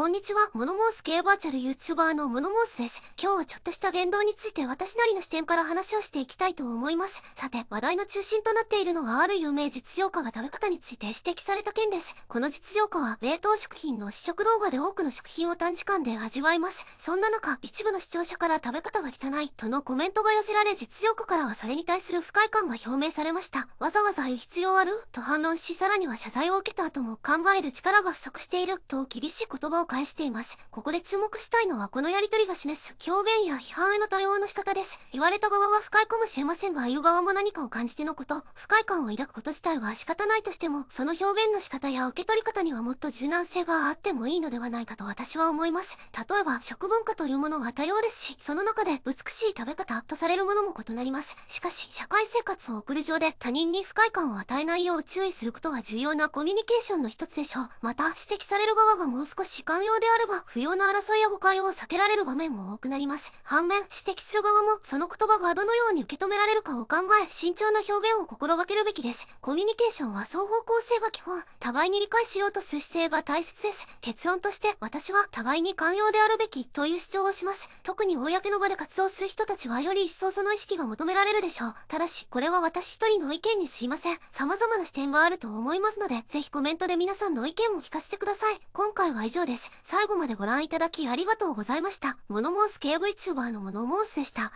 こんにちは、モノモース系バーチャル YouTuber のモノモースです。今日はちょっとした言動について私なりの視点から話をしていきたいと思います。さて、話題の中心となっているのはある有名実用化が食べ方について指摘された件です。この実用化は冷凍食品の試食動画で多くの食品を短時間で味わいます。そんな中、一部の視聴者から食べ方が汚いとのコメントが寄せられ実用化からはそれに対する不快感が表明されました。わざわざ言う必要あると反論し、さらには謝罪を受けた後も考える力が不足していると厳しい言葉を返しています。ここで注目したいのはこのやりとりが示す表現や批判への対応の仕方です。言われた側は不快かもしれませんが、言う側も何かを感じてのこと、不快感を抱くこと自体は仕方ないとしても、その表現の仕方や受け取り方にはもっと柔軟性があってもいいのではないかと私は思います。例えば、食文化というものは多様ですし、その中で美しい食べ方とされるものも異なります。しかし、社会生活を送る上で他人に不快感を与えないよう注意することは重要なコミュニケーションの一つでしょう。また、指摘される側がもう少し関寛容であれば、不要な争いや誤解を避けられる場面も多くなります。反面、指摘する側も、その言葉がどのように受け止められるかを考え、慎重な表現を心がけるべきです。コミュニケーションは双方向性が基本、互いに理解しようとする姿勢が大切です。結論として、私は互いに寛容であるべきという主張をします。特に公の場で活動する人たちはより一層その意識が求められるでしょう。ただし、これは私一人の意見にすいません。様々な視点があると思いますので、ぜひコメントで皆さんの意見も聞かせてください。今回は以上です。。最後までご覧いただきありがとうございました。モノモース系 Vtuber のモノモースでした。